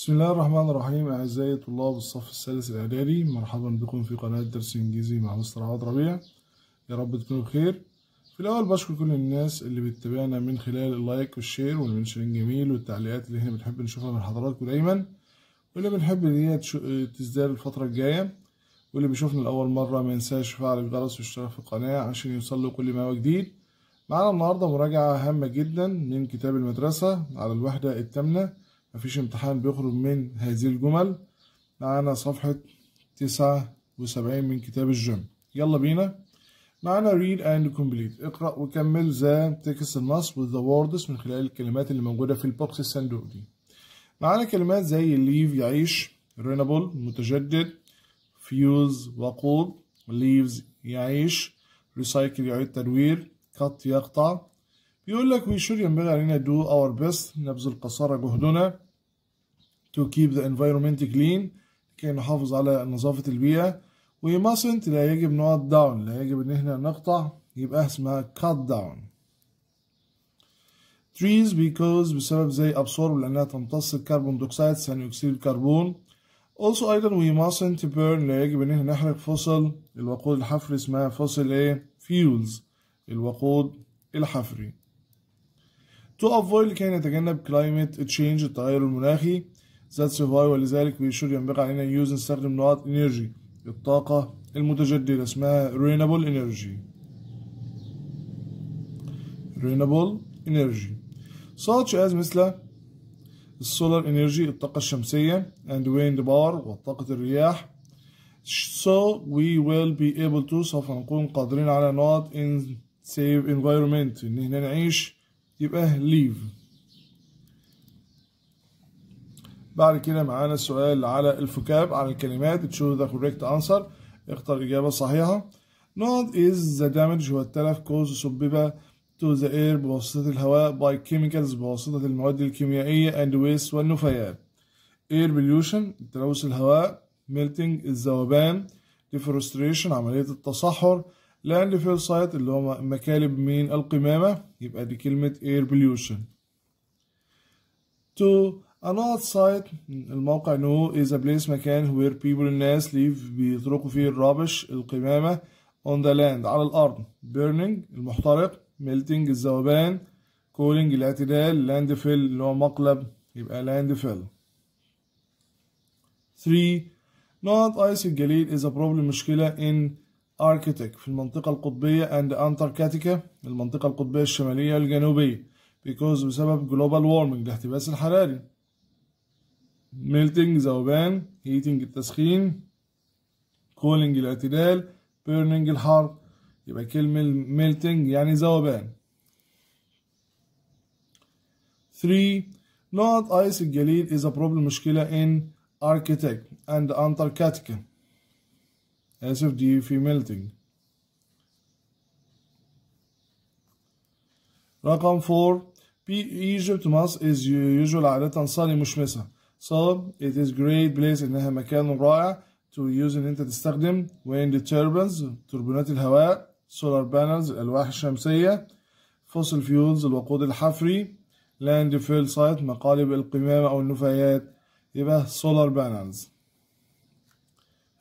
بسم الله الرحمن الرحيم أعزائي طلاب الصف الثالث الإعدادي مرحبا بكم في قناة درس إنجليزي مع مستر عوض ربيع يا رب تكونوا بخير في الأول بشكر كل الناس اللي بتتابعنا من خلال اللايك والشير والمنشن الجميل والتعليقات اللي احنا بنحب نشوفها من حضراتكم دايما واللي بنحب إن هي تزداد الفترة الجاية واللي بيشوفنا لأول مرة ما ينساش فعل الجرس والاشتراك في القناة عشان يوصل كل ما هو جديد معانا النهاردة مراجعة هامة جدا من كتاب المدرسة على الوحدة الثامنة مفيش امتحان بيخرج من هذه الجمل معانا صفحة تسعة وسبعين من كتاب الجيم يلا بينا معانا read and complete اقرأ وكمل ذا تكست النص with the words من خلال الكلمات اللي موجودة في البوكس الصندوق دي معانا كلمات زي leave يعيش renewable متجدد fuse وقود leaves يعيش recycle يعيد تدوير cut يقطع يقول لك وي should ينبغي علينا do our best نبذل قصارى جهدنا to keep the environment clean كي نحافظ على نظافة البيئة وي mustn't لا يجب نقط داون لا يجب إن احنا نقطع يبقى اسمها cut down trees because بسبب زي absorb لأنها تمتص الكربون دوكسيد ثاني أكسيد الكربون also أيضا we mustn't burn لا يجب إن احنا نحرق فصل الوقود الحفري اسمها فصل ايه fuels الوقود الحفري To avoid لكي نتجنب climate change التغير المناخي that survive ولذلك بيشور ينبغي علينا use نستخدم نقاط energy الطاقة المتجددة اسمها renewable energy renewable energy such as مثل solar energy الطاقة الشمسية and wind power وطاقة الرياح so we will be able to سوف نكون قادرين على not in save environment ان احنا نعيش يبقى leave بعد كده معانا سؤال على الفوكاب على الكلمات تشوف the correct answer اختار إجابة صحيحة not is the damage هو التلف كوز سبب to the air بواسطة الهواء by chemicals بواسطة المواد الكيميائية and waste والنفايات air pollution تلوث الهواء melting الذوبان deforestation عملية التصحر لاند فيل سايت اللي هو مكالب من القمامة يبقى دي كلمة اير بوليوشن تو انوت site الموقع نو از is a place مكان where people الناس leave بيتركوا فيه الرابش القمامة on the land على الأرض burning المحترق melting الذوبان كولينج الاعتدال landfill اللي هو مقلب يبقى landfill 3 not ice الجليد is a problem مشكلة in أركتيك في المنطقة القطبية and أنتاركتيكا المنطقة القطبية الشمالية الجنوبية because بسبب global warming الاحتباس الحراري melting ذوبان heating التسخين cooling الاعتدال burning الحر يبقى كلمة melting يعني ذوبان 3 not ice الجليد is a problem مشكلة in Arctic and Antarctica آسف دي في melting رقم 4 Egypt مصر is usual عادة صالي مشمسة so it is great place إنها مكان رائع to use إن أنت تستخدم wind turbines توربينات الهواء solar panels الألواح الشمسية fossil fuels الوقود الحفري land fill site مقالب القمامة أو النفايات يبقى solar panels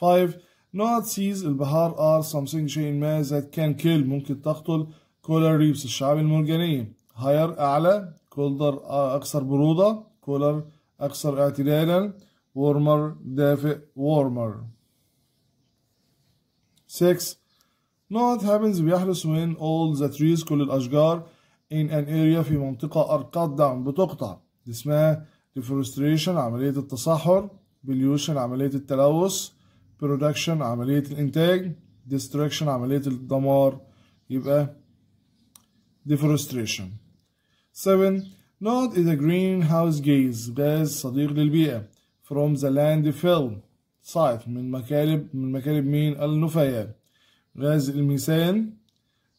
5 Not seas البحار are something شيء ما that can kill ممكن تقتل coral reefs الشعاب المرجانية higher أعلى colder أكثر برودة cooler أكثر اعتدالا warmer دافئ warmer 6 Not happens بيحدث when all the trees كل الأشجار in an area في منطقة أرقطع بتقطع اسمها deforestation عملية التصحر pollution عملية التلوث برودكشن عملية الإنتاج destruction عملية الدمار يبقى deforestation 7 Not is a greenhouse gas غاز صديق للبيئة from the landfill site من مكالب من مكالب مين النفايات غاز الميثان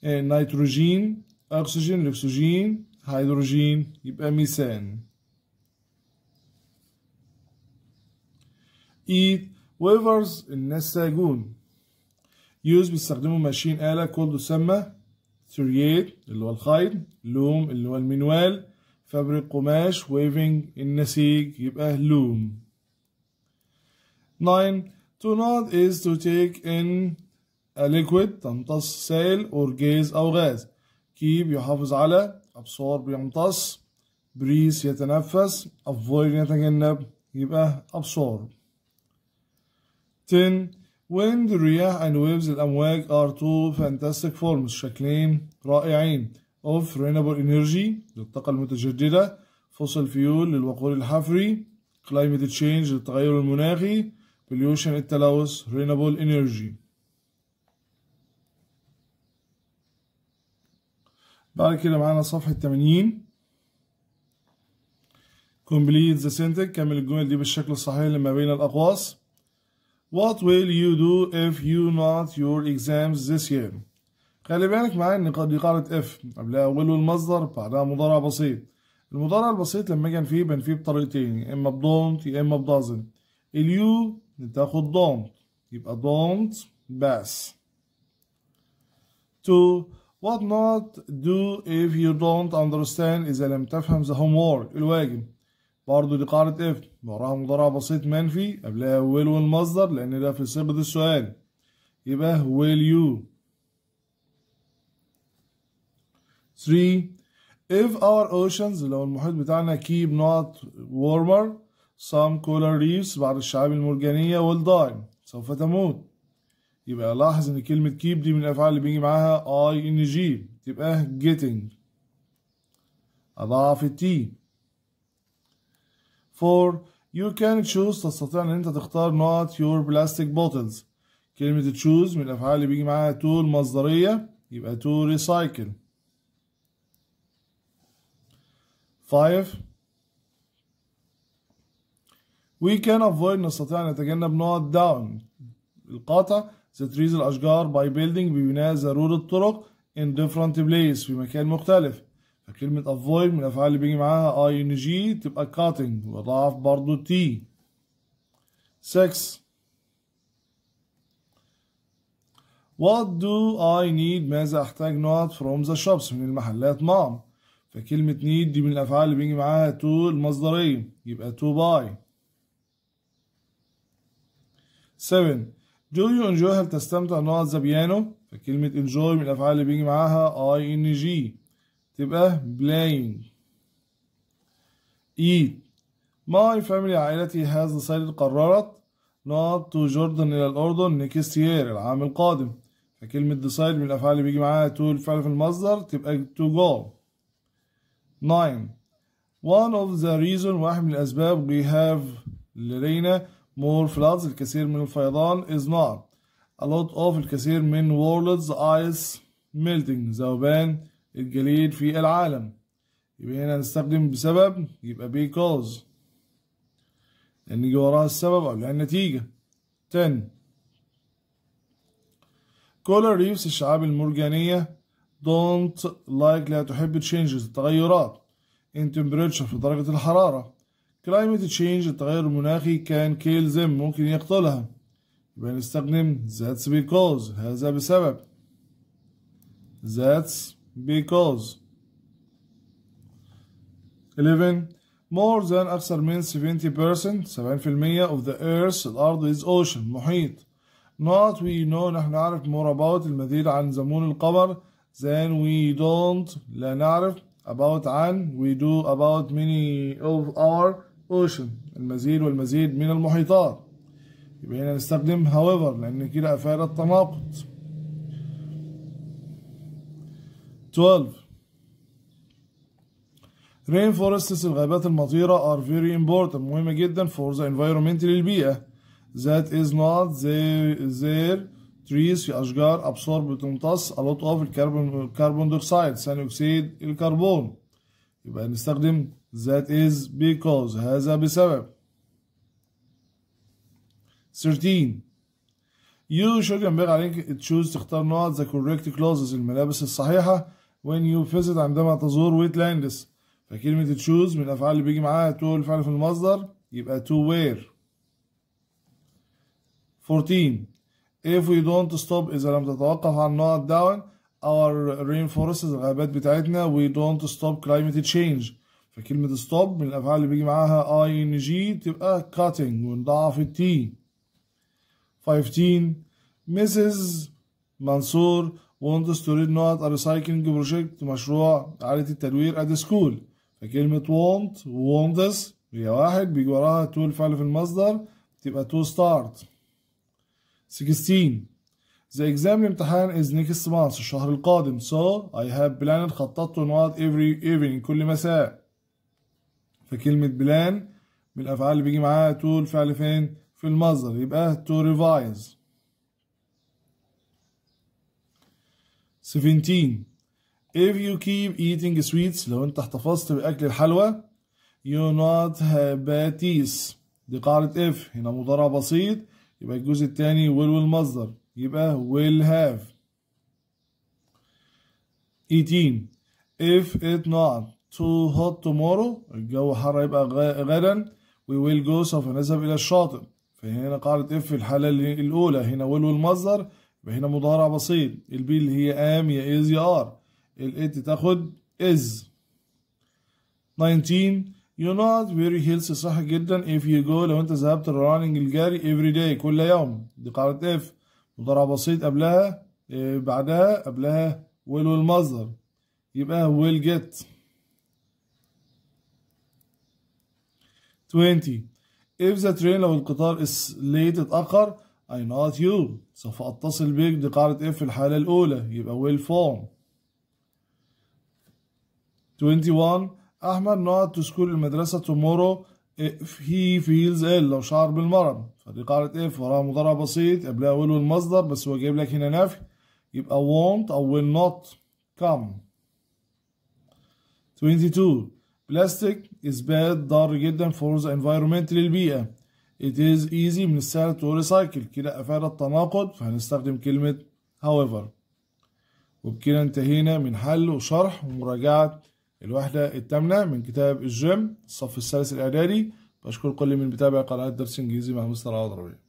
آه، نيتروجين أكسجين الأكسجين هيدروجين يبقى ميثان eat ويفرز النساجون يوز بيستخدموا ماشين آلة كود تسمى ثريد اللي هو الخيط لوم اللي هو المنوال فابريك قماش ويفنج النسيج يبقى لوم 9 to nod is to take in a liquid تمتص سائل or gaze أو غاز keep يحافظ على absorb يمتص breathe يتنفس avoid يتجنب يبقى absorb 10 wind رياح and waves الأمواج are two fantastic forms شكلين رائعين of renewable energy للطاقة المتجددة fossil fuel للوقود الحفري climate change للتغير المناخي pollution التلوث renewable energy بعد كده معانا صفحة 80 complete the sentence كمل الجمل دي بالشكل الصحيح لما بين الأقواس What will you do if you not your exams this year? خلي بالك معايا ان قد قاعدة if قبلها will المصدر بعدها مضارع بسيط المضارع البسيط لما كان فيه بنفيه بطريقتين يا اما بدونت يا اما بدازنت اليو تاخد دونت يبقى دونت بس تو what not do if you don't understand اذا لم تفهم the homework الواجب برضو دي قاعدة اف وراها مضارع بسيط منفي قبلها ويل والمصدر لأن ده في صيغة السؤال يبقى will you 3 if our oceans لو المحيط بتاعنا keep not warmer some coral reefs بعض الشعاب المرجانية will die سوف تموت يبقى لاحظ ان كلمة keep دي من الافعال اللي بيجي معاها ing تبقى getting أضعف التي 4 you can choose تستطيع ان انت تختار not your plastic bottles كلمة choose من الافعال اللي بيجي معاها to المصدرية يبقى to recycle 5 we can avoid نستطيع ان نتجنب not down القطع the trees الاشجار by building ببناء زرور الطرق in different place في مكان مختلف فكلمة avoid من الأفعال اللي بيجي معاها ing تبقى cutting وضعف برضو t 6 What do I need ماذا أحتاج not from the shops من المحلات mom فكلمة need دي من الأفعال اللي بيجي معاها to المصدرية يبقى to buy 7 Do you enjoy هل تستمتع نقط the piano فكلمة enjoy من الأفعال اللي بيجي معاها ing تبقى بلاين اي e. my family عائلتي has decided قررت not to Jordan إلى الأردن نيكست يير العام القادم فكلمة decide من الأفعال اللي بيجي معاها تو الفعل في المصدر تبقى to go 9 one of the reason واحد من الأسباب we have لدينا more floods الكثير من الفيضان is not a lot of الكثير من worlds ice melting ذوبان الجليد في العالم يبقى هنا هنستخدم بسبب يبقى because لأن يجي وراها السبب أو النتيجة 10 كولر الريفس الشعاب المرجانية don't like لا تحب changes التغيرات in temperature في درجة الحرارة climate change التغير المناخي كان kill them ممكن يقتلها يبقى نستخدم that's because هذا بسبب that's because 11 more than أكثر من 70% 70% of the earth الأرض is ocean محيط not we know نحن نعرف more about المزيد عن زمون القمر than we don't لا نعرف about عن we do about many of our ocean المزيد والمزيد من المحيطات يبقى هنا نستخدم however لأن كده أفاد التناقض 12 rainforests الغابات المطيرة are very important مهمة جدا for the environment للبيئة that is not their trees في أشجار absorb وتمتص a lot of carbon dioxide ثاني أكسيد الكربون يبقى نستخدم that is because هذا بسبب 13 You should ينبغي عليك تشوز تختار نوع the correct clauses. الملابس الصحيحة when you visit عندما تزور wetlands فكلمة choose من الأفعال اللي بيجي معاها to الفعل في المصدر يبقى to wear 14 if we don't stop إذا لم تتوقف عن نقط down our rainforests الغابات بتاعتنا we don't stop climate change فكلمة stop من الأفعال اللي بيجي معاها ing تبقى cutting ونضعف التي 15 Mrs منصور وندس تريد نوت recycling بروجكت مشروع إعادة التدوير at school فكلمة want وندس هي واحد بيجي وراها تو الفعل في المصدر تبقى to start 16 The exam الامتحان is next month الشهر القادم so I have planned خططت نقط every evening كل مساء فكلمة plan من الأفعال اللي بيجي معاها تو الفعل فين؟ في المصدر يبقى to revise 17 If you keep eating sweets لو انت احتفظت بأكل الحلوى you not have teeth دي قاعدة if هنا مضارع بسيط يبقى الجزء الثاني will والمصدر يبقى will have 18 if it not too hot tomorrow الجو حر يبقى غدا we will go سوف نذهب إلى الشاطئ فهنا قاعدة if في الحالة الأولى هنا will والمصدر يبقى هنا مضارع بسيط البي اللي هي ام يا از يا ار الات تاخد از 19 يو not very healthy صح جدا if you go لو انت ذهبت الراننج الجري every day كل يوم دي قاعدة اف مضارع بسيط قبلها آه، بعدها قبلها ويل والمصدر يبقى ويل جيت 20 if the train لو القطار is late اتأخر I not you سوف أتصل بك دي قاعدة إيه في الحالة الأولى يبقى will form 21 أحمد not to school المدرسة tomorrow if he feels ill لو شعر بالمرض فدي قاعدة في وراها مضارع بسيط قبلها will والمصدر بس هو جايب لك هنا نفي يبقى won't أو will not come 22 plastic is bad ضار جدا for the environment للبيئة It is easy من السهل to recycle كده أفاد التناقض فهنستخدم كلمة however وبكده انتهينا من حل وشرح ومراجعة الوحدة الثامنة من كتاب الجيم الصف الثالث الإعدادي بشكر كل من بيتابع قناة درس إنجليزي مع مستر عضربي